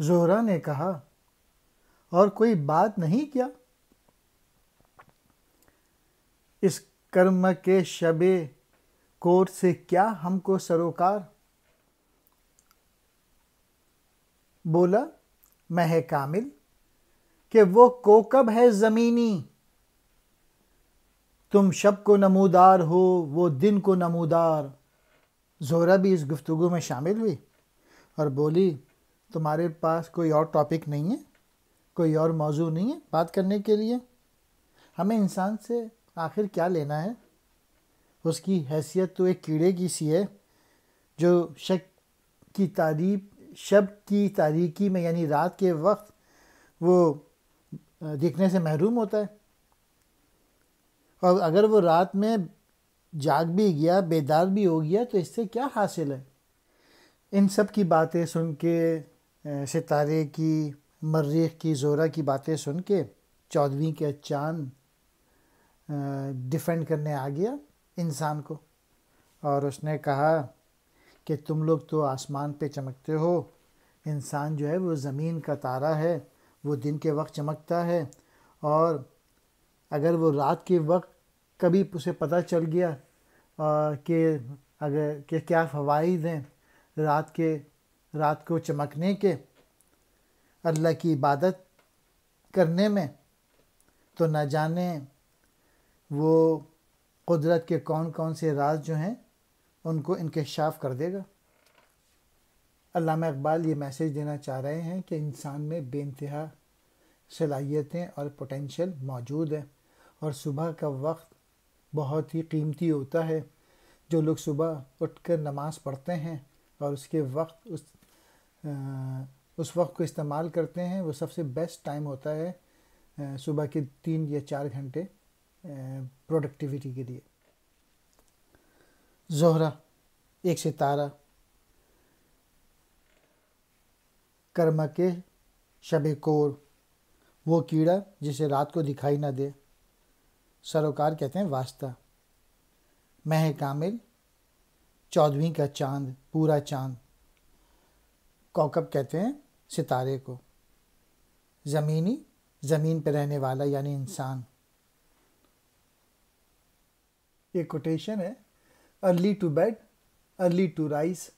जोहरा ने कहा और कोई बात नहीं क्या इस कर्म के शबे कोर से क्या हमको सरोकार बोला मैं है कामिल कि वो कोकब है ज़मीनी तुम शब को नमूदार हो वो दिन को नमूदार जोरा भी इस गुफ्तगु में शामिल हुई और बोली तुम्हारे पास कोई और टॉपिक नहीं है कोई और मौजू नहीं है बात करने के लिए हमें इंसान से आखिर क्या लेना है उसकी हैसियत तो एक कीड़े की सी है जो शक की तारीफ शब की तारीकी में यानी रात के वक्त वो दिखने से महरूम होता है और अगर वो रात में जाग भी गया बेदार भी हो गया तो इससे क्या हासिल है इन सब की बातें सुन के सितारे की मर्रीख की जोरा की बातें सुन के चौदहवीं के चांद डिफेंड करने आ गया इंसान को और उसने कहा कि तुम लोग तो आसमान पे चमकते हो इंसान जो है वो ज़मीन का तारा है वो दिन के वक्त चमकता है और अगर वो रात के वक्त कभी उसे पता चल गया कि अगर कि क्या फवाइद हैं रात के रात को चमकने के अल्लाह की इबादत करने में तो न जाने वो कुदरत के कौन कौन से राज जो हैं उनको इनकशाफ कर देगा अल्लामा इकबाल ये मैसेज देना चाह रहे हैं कि इंसान में बेानतहा सलाहियतें और पोटेंशल मौजूद है और सुबह का वक्त बहुत ही कीमती होता है जो लोग सुबह उठकर नमाज़ पढ़ते हैं और उसके वक्त उस उस वक्त को इस्तेमाल करते हैं वो सबसे बेस्ट टाइम होता है सुबह के तीन या चार घंटे प्रोडक्टिविटी के लिए जोहरा एक सितारा कर्म के शब कोर वो कीड़ा जिसे रात को दिखाई ना दे सरोकार कहते हैं वास्ता मह कामिल चौदहवीं का चांद पूरा चांद कॉकअप कहते हैं सितारे को ज़मीनी ज़मीन पर रहने वाला यानी इंसान ये कोटेशन है early to bed early to rice